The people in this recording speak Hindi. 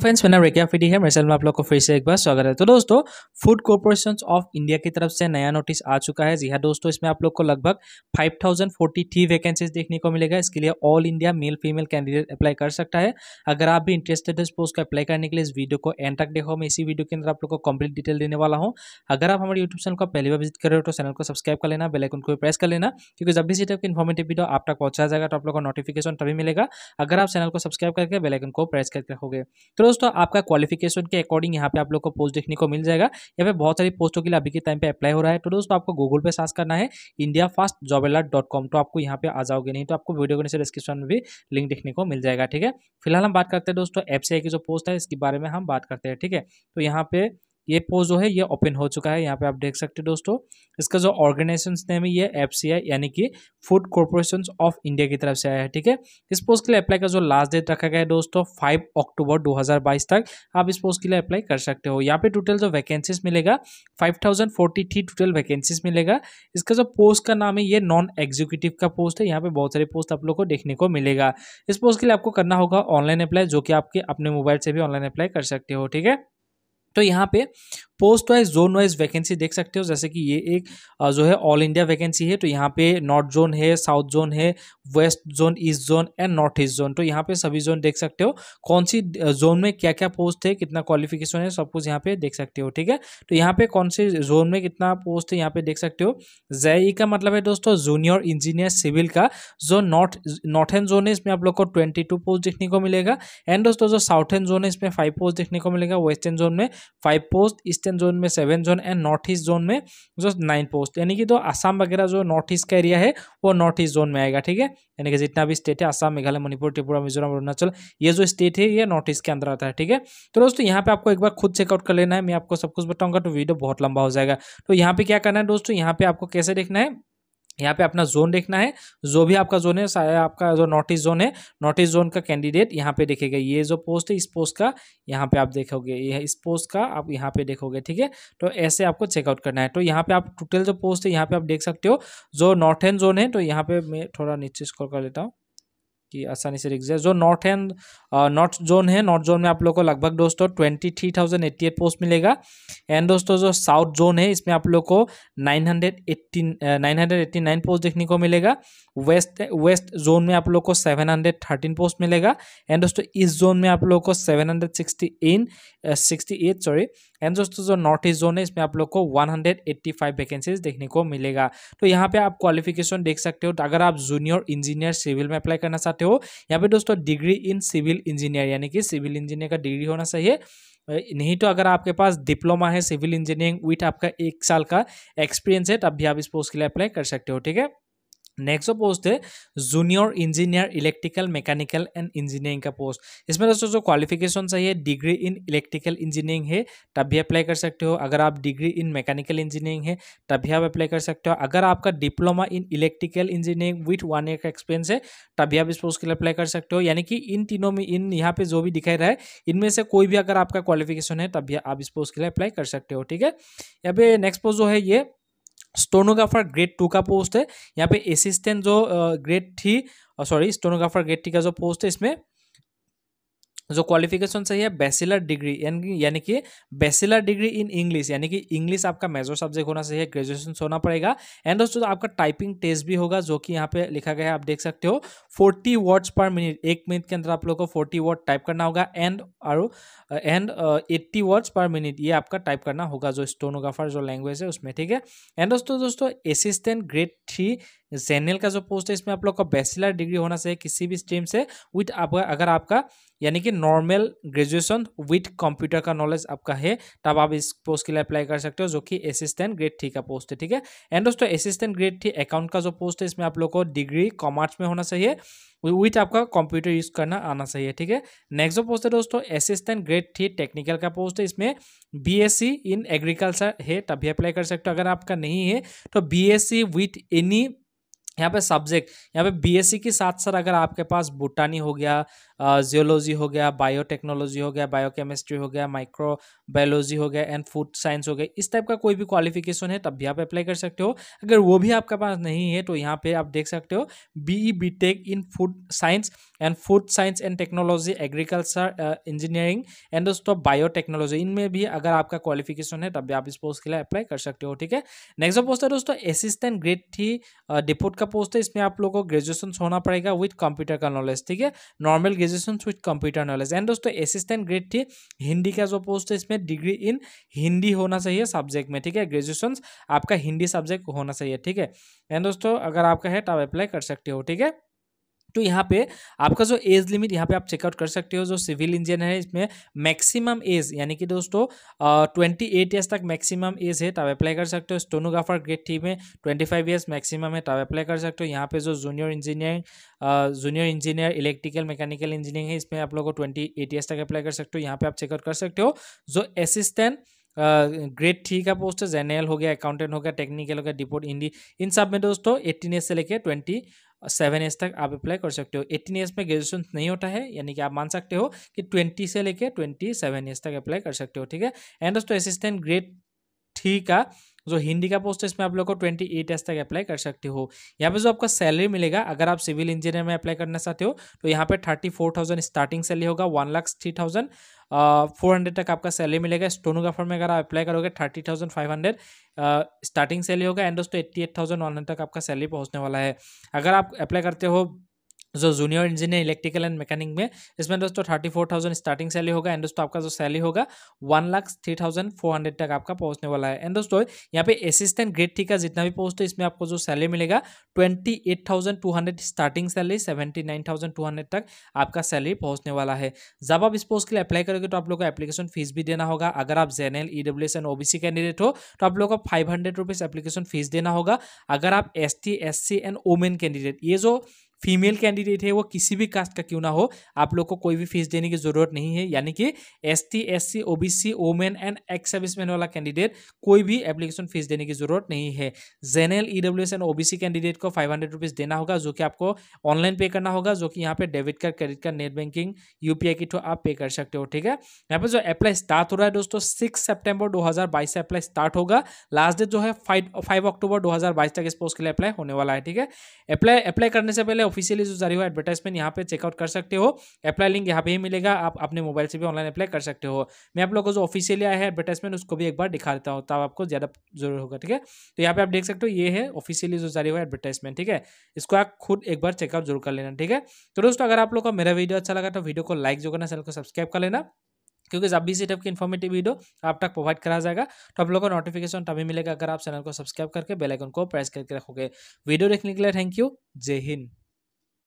फ्रेंड्स मैंने रेकिया फिडी है मेरे में आप लोग को फिर से एक बार स्वागत है तो दोस्तों फूड कॉर्पोरेशन ऑफ इंडिया की तरफ से नया नोटिस आ चुका है जी हाँ दोस्तों इसमें आप लोग को लगभग थ्री वैकेंसीज देखने को मिलेगा इसके लिए all India male female candidate apply कर सकता है अगर आप भी इंटरेस्टेड है इस पोस्ट को अप्लाई करने के लिए इस वीडियो को एंड तक देखो मैं इसी वीडियो के अंदर आप लोग को कम्प्लीट डिटेल देने वाला हूँ अगर आप हमारे यूट्यूब चैनल को पहली बार विजिट कर रहे हो तो चैनल को सब्सक्राइब कर लेना बेलाइकन को प्रेस कर लेना क्योंकि जब भी सी टाइप इन्फॉर्मेटिव वीडियो आप तक पहुंचा जाएगा तो आप लोग को नोटिफिकेशन तभी मिलेगा अगर आप चैनल को सब्सक्राइब करके बेलाइकन को प्रेस करके रखोगे तो तो दोस्तों आपका क्वालिफिकेशन के अकॉर्डिंग यहाँ पे आप लोग को पोस्ट देखने को मिल जाएगा यहाँ पे बहुत सारी पोस्टों के लिए अभी के टाइम पे अप्लाई हो रहा है तो दोस्तों आपको गूगल पे सर्च करना है India fast job alert dot com तो आपको यहाँ पे आ जाओगे नहीं तो आपको वीडियो के नीचे डिस्क्रिप्शन में भी लिंक देखने को मिल जाएगा ठीक है फिलहाल हम बात करते हैं दोस्तों एफ की जो पोस्ट है इसके बारे में हम बात करते हैं ठीक है तो यहाँ पे ये पोज जो है ये ओपन हो चुका है यहाँ पे आप देख सकते हैं दोस्तों इसका जो ऑर्गेनाइजेशन नेम है ये एफ यानी कि फूड कॉरपोरेशन ऑफ इंडिया की तरफ से आया है ठीक है इस पोस्ट के लिए अप्लाई का जो लास्ट डेट रखा गया है दोस्तों फाइव अक्टूबर 2022 तक आप इस पोस्ट के लिए अप्लाई कर सकते हो यहाँ पे टोटल जो वैकेंसीज मिलेगा थ्री टोटल वैकेंसीज मिलेगा इसका जो पोस्ट का नाम है ये नॉन एग्जीक्यूटिव का पोस्ट है यहाँ पे बहुत सारे पोस्ट आप लोग को देखने को मिलेगा इस पोस्ट के लिए आपको करना होगा ऑनलाइन अप्लाई जो कि आपके अपने मोबाइल से भी ऑनलाइन अप्लाई कर सकते हो ठीक है तो यहाँ पे post wise zone wise vacancy देख सकते हो जैसे कि ये एक जो है ऑल इंडिया वैकेंसी है तो यहाँ पे नॉर्थ जोन है साउथ जोन है west zone east zone and north east zone तो यहाँ पे सभी जोन देख सकते हो कौन सी जोन में क्या क्या पोस्ट है कितना क्वालिफिकेशन है सब कुछ यहाँ पे देख सकते हो ठीक है तो यहाँ पे कौन से जोन में कितना पोस्ट है यहाँ पे देख सकते हो जेई e का मतलब है दोस्तों जूनियर इंजीनियर सिविल का जो नॉर्थ नॉर्थन जोन है इसमें आप लोग को ट्वेंटी पोस्ट देखने को मिलेगा एंड दोस्तों जो साउथन जोन है इसमें फाइव पोस्ट देखने को मिलेगा वेस्टर्न जोन में फाइव पोस्ट ईस्टर्न जोन में seven zone and north east zone में जो नाइन पोस्ट यानी कि जो आसाम वगैरह जो नॉर्थ ईस्ट का एरिया है वो नॉर्थ ईस्ट जोन में आएगा ठीक है यानी कि जितना भी स्टेट है आसाम मेघालय मणिपुर त्रिपुरा मिजोरम अरुणाचल ये जो स्टेट है ये नॉर्थ ईस्ट के अंदर आता है ठीक है तो दोस्तों यहाँ पे आपको एक बार खुद चेकआउट कर लेना है मैं आपको सब कुछ बताऊंगा तो वीडियो बहुत लंबा हो जाएगा तो यहाँ पे क्या करना है दोस्तों यहाँ पे आपको कैसे देखना है यहाँ पे अपना जोन देखना है जो भी आपका जोन है सारा आपका जो नॉर्थ ईस्ट जोन है नॉर्थ ईस्ट जोन का कैंडिडेट यहाँ पे देखेगा ये जो पोस्ट है इस पोस्ट का यहाँ पे आप देखोगे यह इस पोस्ट का आप यहाँ पे देखोगे ठीक है तो ऐसे आपको चेकआउट करना है तो यहाँ पे आप टोटल जो पोस्ट है यहाँ पे आप देख सकते हो जो नॉर्थ एंड जोन है तो यहाँ पे मैं थोड़ा नीचे स्कॉल कर लेता हूँ कि आसानी से रिक्स है जो नॉर्थ एंड नॉर्थ जोन है नॉर्थ जोन में आप लोग को लगभग दोस्तों twenty three thousand eighty eight post मिलेगा एंड दोस्तों जो साउथ जोन है इसमें आप लोग को nine hundred eighty nine hundred eighty nine post देखने को मिलेगा वेस्ट वेस्ट जोन में आप लोग को सेवन हंड्रेड थर्टीन पोस्ट मिलेगा एंड दोस्तों ईस्ट जोन में आप लोग को सेवन हंड्रेड सिक्सटी इन सिक्सटी एट सॉरी एंड दोस्तों जो नॉर्थ ईस्ट जोन है इसमें आप लोग को one hundred eighty five vacancies देखने को मिलेगा तो यहाँ पे आप क्वालिफिकेशन देख सकते हो अगर आप जूनियर इंजीनियर सिविल में अप्लाई करना चाहते चाहते हो यहाँ पे दोस्तों डिग्री इन सिविल इंजीनियर यानी कि सिविल इंजीनियर का डिग्री होना चाहिए नहीं तो अगर आपके पास डिप्लोमा है सिविल इंजीनियरिंग विथ आपका एक साल का एक्सपीरियंस है तब भी आप इस पोस्ट के लिए अप्लाई कर सकते हो ठीक है नेक्स्ट जो पोस्ट है junior engineer electrical mechanical and engineering का पोस्ट इसमें दोस्तों जो क्वालिफिकेशन चाहिए डिग्री इन इलेक्ट्रिकल इंजीनियरिंग है तब भी अप्लाई कर सकते हो अगर आप डिग्री इन मैकेनिकल इंजीनियरिंग है तब भी आप अप्लाई कर सकते हो अगर आपका diploma in electrical engineering with one year का एक्सपीरियंस है तब भी आप इस पोस्ट के लिए अप्लाई कर सकते हो यानी कि इन तीनों में इन यहाँ पे जो भी दिखाई रहा है इनमें से कोई भी अगर आपका क्वालिफिकेशन है तब भी आप इस पोस्ट के लिए अप्लाई कर सकते हो ठीक है यहाँ पे नेक्स्ट पोस्ट जो है ये स्टोनोग्राफर ग्रेड टू का पोस्ट है यहाँ पे असिस्टेंट जो grade three sorry stenographer grade three का जो पोस्ट है इसमें जो क्वालिफिकेशन सही है बैचलर डिग्री यानी कि बैचलर डिग्री इन इंग्लिश यानी कि इंग्लिश आपका मेजर सब्जेक्ट होना चाहिए ग्रेजुएशन होना पड़ेगा एंड दोस्तों तो आपका टाइपिंग टेस्ट भी होगा जो कि यहाँ पे लिखा गया है आप देख सकते हो फोर्टी वर्ड्स पर मिनट एक मिनट के अंदर आप लोगों को फोर्टी वर्ड टाइप करना होगा एंड और and eighty words per minute ये आपका टाइप करना होगा जो स्टोनोग्राफर जो लैंग्वेज है उसमें ठीक है एंड दोस्तों दोस्तों असिस्टेंट ग्रेड थ्री जेनरल का जो पोस्ट है इसमें आप लोग का बैचलर डिग्री होना चाहिए किसी भी स्ट्रीम से विथ आपका अगर आपका यानी कि नॉर्मल ग्रेजुएशन विथ कंप्यूटर का नॉलेज आपका है तब आप इस पोस्ट के लिए अप्लाई कर सकते हो जो कि असिस्टेंट ग्रेड थ्री का पोस्ट है ठीक है एंड दोस्तों असिस्टेंट ग्रेड थ्री अकाउंट का जो पोस्ट है इसमें आप लोग को डिग्री कॉमर्स में होना चाहिए विथ आपका कंप्यूटर यूज करना आना चाहिए ठीक है नेक्स्ट जो पोस्ट है दोस्तों असिस्टेंट ग्रेड थ्री टेक्निकल का पोस्ट है इसमें सी इन एग्रीकल्चर है तभी अप्लाई कर सकते हो अगर आपका नहीं है तो बी सी विथ एनी यहाँ पे सब्जेक्ट यहाँ पे बीएससी के साथ साथ अगर आपके पास बुटानी हो गया जियोलॉजी हो गया बायोटेक्नोलॉजी हो गया बायोकेमिस्ट्री हो गया माइक्रोबायोलॉजी हो गया एंड फूड साइंस हो गया इस टाइप का कोई भी क्वालिफिकेशन है तब भी आप अप्लाई कर सकते हो अगर वो भी आपके पास नहीं है तो यहाँ पे आप देख सकते हो B E in food science and food science and technology agriculture engineering and दोस्तों बायोटेक्नोलॉजी इनमें भी अगर आपका क्वालिफिकेशन है तब भी आप इस पोस्ट के लिए अप्लाई कर सकते हो ठीक है नेक्स्ट जो पोस्ट है दोस्तों असिस्टेंट ग्रेड थ्री डिपोट का पोस्ट है इसमें आप लोगों को ग्रेजुएशन होना पड़ेगा विथ कंप्यूटर का नॉलेज ठीक है normal graduation with computer knowledge and दोस्तों असिस्टेंट ग्रेड थ्री हिंदी का जो पोस्ट है इसमें डिग्री इन हिंदी होना चाहिए सब्जेक्ट में ठीक है ग्रेजुएशन आपका हिंदी सब्जेक्ट होना चाहिए ठीक है एंड दोस्तों अगर आपका है तो आप अप्लाई कर सकते हो ठीक है तो यहाँ पे आपका जो एज लिमिट यहाँ पे आप चेकआउट कर सकते हो जो सिविल इंजीनियर है इसमें मैक्सिमम एज यानी कि दोस्तों ट्वेंटी एट ईयर्स तक मैक्सिमम एज है तब अप्लाई कर सकते हो स्टोनोग्राफर ग्रेड थ्री में ट्वेंटी फाइव ईयर्स मैक्सिमम है तब अप्लाई कर सकते हो यहाँ पे जो junior engineering junior engineer electrical mechanical engineering है इसमें आप लोग को ट्वेंटी एट ईयर्स तक अप्लाई कर सकते हो यहाँ पे आप चेकआउट कर सकते हो जो असिस्टेंट ग्रेड uh, थ्री का पोस्ट है जनरल हो गया अकाउंटेंट हो गया टेक्निकल हो गया डिपोर्ट इंडी इन सब में दोस्तों एट्टीन ईयर से लेके ट्वेंटी सेवन एज तक आप अप्लाई कर सकते हो एटीन एज में ग्रेजुएशन नहीं होता है यानी कि आप मान सकते हो कि ट्वेंटी से लेके ट्वेंटी सेवन एज तक अप्लाई कर सकते हो ठीक है एंड दोस्तों असिस्टेंट ग्रेड थ्री का जो हिंदी का पोस्ट है इसमें आप लोग को ट्वेंटी एट एस तक अप्लाई कर सकते हो यहाँ पे जो आपका सैलरी मिलेगा अगर आप सिविल इंजीनियर में अप्लाई करना चाहते हो तो यहाँ पे thirty four thousand starting salary होगा one lakh three thousand four hundred तक आपका सैलरी मिलेगा स्टोनोग्राफर में अगर आप अप्लाई करोगे thirty thousand five hundred starting salary होगा एंड दोस्तों eighty eight thousand one hundred तक आपका सैलरी पहुंचने वाला है अगर आप अप्लाई करते हो जो junior engineer electrical and mechanic में इसमें दोस्तों thirty four thousand starting salary होगा एंड दोस्तों आपका जो सैली होगा one lakh three thousand four hundred तक आपका पहुंचने वाला है एंड दोस्तों यहाँ पे असिस्टेंट ग्रेड थ्री का जितना भी पोस्ट है इसमें आपको जो सैली मिलेगा twenty eight thousand two hundred starting salary seventy nine thousand two hundred तक आपका सैलरी पहुंचने वाला है जब आप इस पोस्ट के लिए अप्लाई करोगे तो आप लोग को एप्लीकेशन फीस भी देना होगा अगर आप general E W S and OBC candidate हो तो आप लोग को five hundred rupees application fees देना होगा अगर आप S T S C and women candidate ये जो फीमेल कैंडिडेट है वो किसी भी कास्ट का क्यों ना हो आप लोग को कोई भी फीस देने की जरूरत नहीं है यानी कि S T S C O B C women and ex serviceman वाला कैंडिडेट कोई भी एप्लीकेशन फीस देने की जरूरत नहीं है general E W S and O B C candidate को फाइव हंड्रेड रुपीज़ देना होगा जो कि आपको ऑनलाइन पे करना होगा जो कि यहाँ पे debit card credit card net banking UPI के थ्रू आप पे कर सकते हो ठीक है यहाँ पे जो अप्लाई स्टार्ट हो रहा है दोस्तों सिक्स सेप्टेम्बर दो हजार बाईस से अप्लाई स्टार्ट होगा लास्ट डेट जो है फाइव फाइव अक्टूबर दो हजार बाईस तक इस पोस्ट के लिए अप्लाई होने वाला है ठीक है अप्लाई अप्लाई करने से पहले ऑफिशियली जो जारी हुआ एडवर्टाइजमेंट यहाँ पे चेकआउट कर सकते हो अप्लाई लिंक यहाँ पे ही मिलेगा आप अपने मोबाइल से भी ऑनलाइन अप्लाई कर सकते हो मैं आप लोग को जो ऑफिशियली आया है एडवर्टाइजमेंट उसको भी एक बार दिखा देता हूँ तब आपको ज़्यादा जरूर होगा ठीक है तो यहाँ पे आप देख सकते हो ये है ऑफिशियली जो जारी हुआ एडवर्टाइजमेंट ठीक है इसको आप खुद एक बार चेकआउट जरूर कर लेना ठीक है तो दोस्तों अगर आप लोग का मेरा वीडियो अच्छा लगा तो वीडियो को लाइक जो करना चैनल को सब्सक्राइब कर लेना क्योंकि जब भी इसी टाइप की इन्फॉर्मेटिव वीडियो आप तक प्रोवाइड करा जाएगा तो आप लोगों को नोटिफिकेशन तभी मिलेगा अगर आप चैनल को सब्सक्राइब करके बेल आइकन को प्रेस करके रखोगे वीडियो देखने के लिए थैंक यू जय हिंद